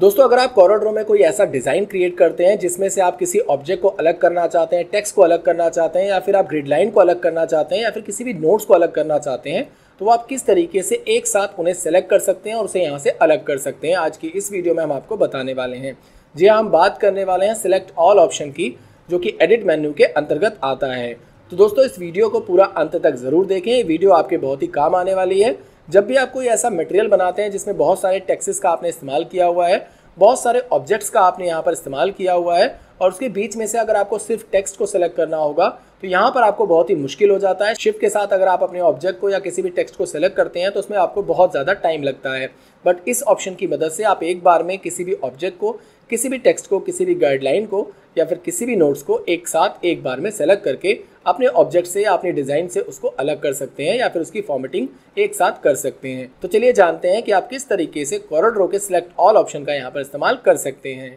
दोस्तों अगर आप कॉरिडोर में कोई ऐसा डिज़ाइन क्रिएट करते हैं जिसमें से आप किसी ऑब्जेक्ट को अलग करना चाहते हैं टेक्स्ट को अलग करना चाहते हैं या फिर आप ग्रिड लाइन को अलग करना चाहते हैं या फिर किसी भी नोट्स को अलग करना चाहते हैं तो आप किस तरीके से एक साथ उन्हें सेलेक्ट कर सकते हैं और उसे यहाँ से अलग कर सकते हैं आज की इस वीडियो में हम आपको बताने वाले हैं जी हाँ, हम बात करने वाले हैं सिलेक्ट ऑल ऑप्शन की जो कि एडिट मेन्यू के अंतर्गत आता है तो दोस्तों इस वीडियो को पूरा अंत तक ज़रूर देखें वीडियो आपके बहुत ही काम आने वाली है जब भी आप कोई ऐसा मटेरियल बनाते हैं जिसमें बहुत सारे टैक्सेस का आपने इस्तेमाल किया हुआ है बहुत सारे ऑब्जेक्ट्स का आपने यहाँ पर इस्तेमाल किया हुआ है और उसके बीच में से अगर आपको सिर्फ टेक्स्ट को सेलेक्ट करना होगा तो यहाँ पर आपको बहुत ही मुश्किल हो जाता है शिफ्ट के साथ अगर आप अपने ऑब्जेक्ट को या किसी भी टेक्स्ट को सेलेक्ट करते हैं तो उसमें आपको बहुत ज़्यादा टाइम लगता है बट इस ऑप्शन की मदद से आप एक बार में किसी भी ऑब्जेक्ट को किसी भी टेक्स्ट को किसी भी गाइडलाइन को या फिर किसी भी नोट्स को एक साथ एक बार में सेलेक्ट करके अपने ऑब्जेक्ट से या अपने डिज़ाइन से उसको अलग कर सकते हैं या फिर उसकी फॉर्मेटिंग एक साथ कर सकते हैं तो चलिए जानते हैं कि आप किस तरीके से कॉरडरो के सिलेक्ट ऑल ऑप्शन का यहाँ पर इस्तेमाल कर सकते हैं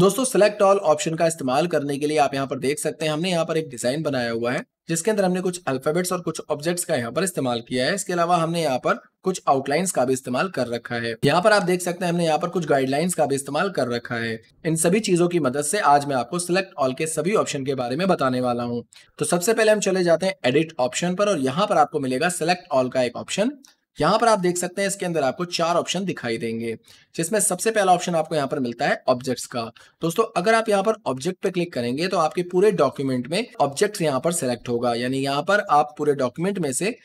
दोस्तों सेलेक्ट ऑल ऑप्शन का इस्तेमाल करने के लिए आप यहाँ पर देख सकते हैं हमने यहाँ पर एक डिजाइन बनाया हुआ है जिसके अंदर हमने कुछ अल्फाबेट्स और कुछ ऑब्जेक्ट्स का यहाँ पर इस्तेमाल किया है इसके अलावा हमने यहाँ पर कुछ आउटलाइंस का भी इस्तेमाल कर रखा है यहाँ पर आप देख सकते हैं हमने यहाँ पर कुछ गाइडलाइंस का भी इस्तेमाल कर रखा है इन सभी चीजों की मदद से आज मैं आपको सिलेक्ट ऑल के सभी ऑप्शन के बारे में बताने वाला हूँ तो सबसे पहले हम चले जाते हैं एडिट ऑप्शन पर और यहाँ पर आपको मिलेगा सिलेक्ट ऑल का एक ऑप्शन यहां पर आप देख सकते हैं इसके अंदर आपको चार ऑप्शन दिखाई देंगे जिसमें सबसे पहला ऑप्शन आपको यहाँ पर मिलता है ऑब्जेक्ट्स का दोस्तों अगर आप यहाँ पर ऑब्जेक्ट पे क्लिक करेंगे तो आपके पूरे डॉक्यूमेंट में ऑब्जेक्ट यहाँ पर सिलेक्ट होगा यानी यहाँ पर आप पूरे डॉक्यूमेंट में से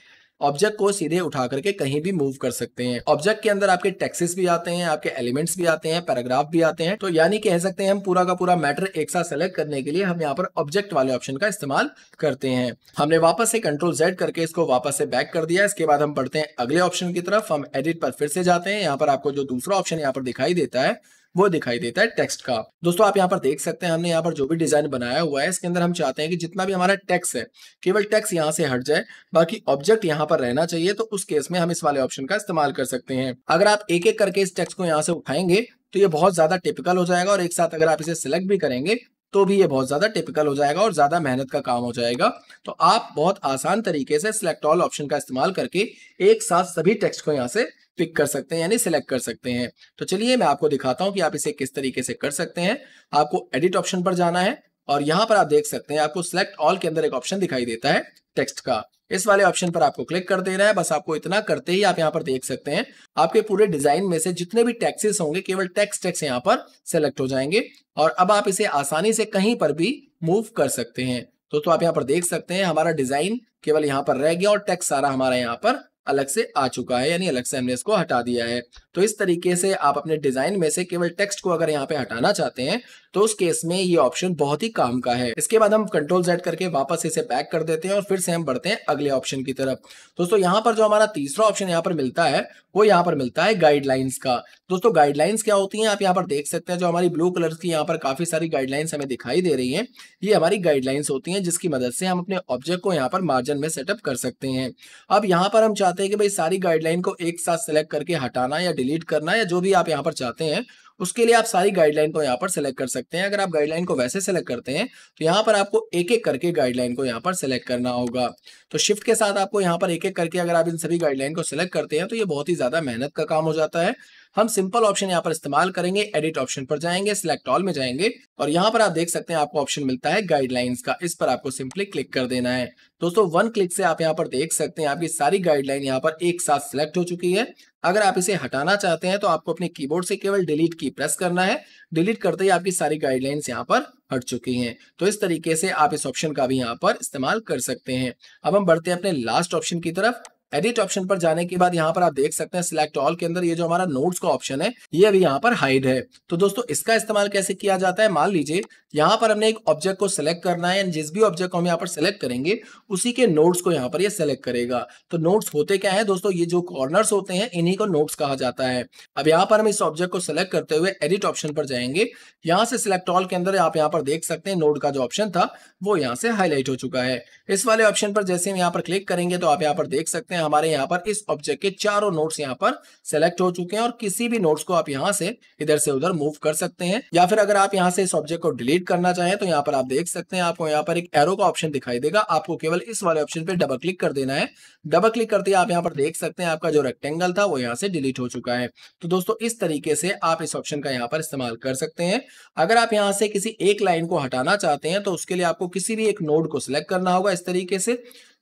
ऑब्जेक्ट को सीधे उठा करके कहीं भी मूव कर सकते हैं ऑब्जेक्ट के अंदर आपके टैक्सेस भी आते हैं आपके एलिमेंट्स भी आते हैं पैराग्राफ भी आते हैं तो यानी कह सकते हैं हम पूरा का पूरा मैटर एक साथ सेलेक्ट करने के लिए हम यहाँ पर ऑब्जेक्ट वाले ऑप्शन का इस्तेमाल करते हैं हमने वापस से कंट्रोल जेड करके इसको वापस से बैक कर दिया इसके बाद हम पढ़ते हैं अगले ऑप्शन की तरफ हम एडिट पर फिर से जाते हैं यहाँ पर आपको जो दूसरा ऑप्शन यहाँ पर दिखाई देता है वो दिखाई देता है टेक्स्ट का दोस्तों आप यहाँ पर देख सकते हैं हमने यहाँ पर जो भी डिजाइन बनाया हुआ है इसके अंदर हम चाहते हैं कि जितना भी हमारा टेक्स है केवल टेक्स यहाँ से हट जाए बाकी ऑब्जेक्ट यहाँ पर रहना चाहिए तो उस केस में हम इस वाले ऑप्शन का इस्तेमाल कर सकते हैं अगर आप एक एक करके इस टेक्स को यहाँ से उठाएंगे तो ये बहुत ज्यादा टिपिकल हो जाएगा और एक साथ अगर आप इसे सिलेक्ट भी करेंगे तो भी ये बहुत ज्यादा टिपिकल हो जाएगा और ज्यादा मेहनत का काम हो जाएगा तो आप बहुत आसान तरीके से सिलेक्ट ऑल ऑप्शन का इस्तेमाल करके एक साथ सभी टेक्स्ट को यहाँ से पिक कर सकते हैं यानी सिलेक्ट कर सकते हैं तो चलिए मैं आपको दिखाता हूँ कि आप इसे किस तरीके से कर सकते हैं आपको एडिट ऑप्शन पर जाना है और यहां पर आप देख सकते हैं आपको सिलेक्ट ऑल के अंदर एक ऑप्शन दिखाई देता है टेक्स्ट का इस वाले ऑप्शन पर आपको क्लिक कर देना है बस आपको इतना करते ही आप यहाँ पर देख सकते हैं आपके पूरे डिजाइन में से जितने भी टैक्सेस होंगे केवल टैक्स टैक्स यहाँ पर सेलेक्ट हो जाएंगे और अब आप इसे आसानी से कहीं पर भी मूव कर सकते हैं तो तो आप यहाँ पर देख सकते हैं हमारा डिजाइन केवल यहाँ पर रह गया और टैक्स सारा हमारा यहाँ पर अलग से आ चुका है यानी अलग से हमने इसको हटा दिया है तो इस तरीके से आप अपने डिजाइन में से केवल टेक्स्ट को अगर यहाँ पे हटाना चाहते हैं तो उस केस में ये ऑप्शन बहुत ही काम का है इसके बाद हम कंट्रोल जेड करके वापस इसे बैक कर देते हैं और फिर से हम बढ़ते हैं अगले ऑप्शन की तरफ दोस्तों यहाँ पर जो हमारा तीसरा ऑप्शन यहाँ पर मिलता है वो यहाँ पर मिलता है गाइडलाइंस का दोस्तों गाइडलाइंस क्या होती है आप यहाँ पर देख सकते हैं जो हमारी ब्लू कलर की यहाँ पर काफी सारी गाइडलाइंस हमें दिखाई दे रही है ये हमारी गाइडलाइंस होती है जिसकी मदद से हम अपने ऑब्जेक्ट को यहाँ पर मार्जिन में सेटअप कर सकते हैं अब यहाँ पर हम चाहते हैं कि भाई सारी गाइडलाइन को एक साथ सेलेक्ट करके हटाना या डिलीट करना या जो भी आप यहाँ पर चाहते हैं उसके लिए आप सारी गाइडलाइन को यहाँ पर सेलेक्ट कर सकते हैं अगर आप गाइडलाइन को वैसे सेलेक्ट करते हैं तो यहाँ पर आपको एक एक करके गाइडलाइन को यहाँ पर सेलेक्ट करना होगा तो शिफ्ट के साथ आपको यहाँ पर एक एक करके अगर आप इन सभी गाइडलाइन को सिलेक्ट करते हैं तो ये बहुत ही ज़्यादा मेहनत का काम हो जाता है हम सिंपल ऑप्शन यहाँ पर इस्तेमाल करेंगे एडिट ऑप्शन पर जाएंगे सिलेक्ट ऑल में जाएंगे और यहाँ पर आप देख सकते हैं आपको ऑप्शन मिलता है गाइडलाइंस का इस पर आपको सिंपली क्लिक कर देना है दोस्तों वन क्लिक से आप यहाँ पर देख सकते हैं आपकी सारी गाइडलाइन यहाँ पर एक साथ सिलेक्ट हो चुकी है अगर आप इसे हटाना चाहते हैं तो आपको अपने कीबोर्ड से केवल डिलीट की प्रेस करना है डिलीट करते ही आपकी सारी गाइडलाइंस यहाँ पर हट चुकी हैं तो इस तरीके से आप इस ऑप्शन का भी यहाँ पर इस्तेमाल कर सकते हैं अब हम बढ़ते हैं अपने लास्ट ऑप्शन की तरफ एडिट ऑप्शन पर जाने के बाद यहाँ पर आप देख सकते हैं सिलेक्ट ऑल के अंदर ये जो हमारा नोट्स का ऑप्शन है ये अभी यहाँ पर हाइड है तो दोस्तों इसका इस्तेमाल कैसे किया जाता है मान लीजिए यहाँ पर हमने एक ऑब्जेक्ट को सिलेक्ट करना है जिस भी ऑब्जेक्ट को हम यहाँ पर सिलेक्ट करेंगे उसी के नोट्स को यहाँ पर ये सिलेक्ट करेगा तो नोट्स होते क्या है दोस्तों ये जो कॉर्नर होते हैं इन्हीं को नोट्स कहा जाता है अब यहाँ पर हम इस ऑब्जेक्ट को सिलेक्ट करते हुए एडिट ऑप्शन पर जाएंगे यहाँ से सिलेक्ट ऑल के अंदर आप यहाँ पर देख सकते हैं नोट का जो ऑप्शन था वो यहाँ से हाईलाइट हो चुका है इस वाले ऑप्शन पर जैसे हम यहाँ पर क्लिक करेंगे तो आप यहाँ पर देख सकते हैं सकते हैं हमारे यहाँ पर इस ऑब्जेक्ट के चारों नोट्स यहाँ पर सेलेक्ट हो चुके हैं और किसी भी नोट्स को आप यहाँ से इधर से उधर मूव कर सकते हैं या फिर अगर आप यहाँ से इस ऑब्जेक्ट को डिलीट करना चाहें तो यहाँ पर आप देख सकते हैं आपको यहाँ पर एक एरो का ऑप्शन दिखाई देगा आपको केवल इस वाले ऑप्शन पे डबल क्लिक कर देना है डबल क्लिक करते आप यहाँ पर देख सकते हैं आपका जो रेक्टेंगल था वो यहाँ से डिलीट हो चुका है तो दोस्तों इस तरीके से आप इस ऑप्शन का यहाँ पर इस्तेमाल कर सकते हैं अगर आप यहाँ से किसी एक लाइन को हटाना चाहते हैं तो उसके लिए आपको किसी भी एक नोड को सिलेक्ट करना होगा इस तरीके से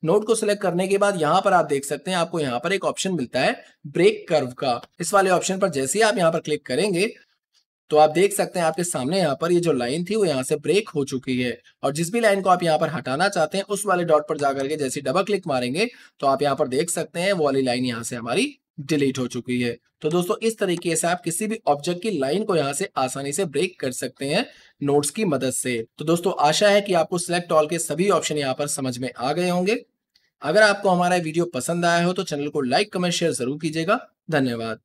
नोट को सिलेक्ट करने के बाद यहाँ पर आप देख सकते हैं आपको यहाँ पर एक ऑप्शन मिलता है ब्रेक कर्व का इस वाले ऑप्शन पर जैसे ही आप यहाँ पर क्लिक करेंगे तो आप देख सकते हैं आपके सामने यहाँ पर ये जो लाइन थी वो यहाँ से ब्रेक हो चुकी है और जिस भी लाइन को आप यहाँ पर हटाना चाहते हैं उस वाले डॉट पर जाकर के जैसे डबल क्लिक मारेंगे तो आप यहाँ पर देख सकते हैं वो वाली लाइन यहाँ से हमारी डिलीट हो चुकी है तो दोस्तों इस तरीके से आप किसी भी ऑब्जेक्ट की लाइन को यहाँ से आसानी से ब्रेक कर सकते हैं नोट्स की मदद से तो दोस्तों आशा है कि आपको सिलेक्ट ऑल के सभी ऑप्शन यहाँ पर समझ में आ गए होंगे अगर आपको हमारा वीडियो पसंद आया हो तो चैनल को लाइक कमेंट शेयर जरूर कीजिएगा धन्यवाद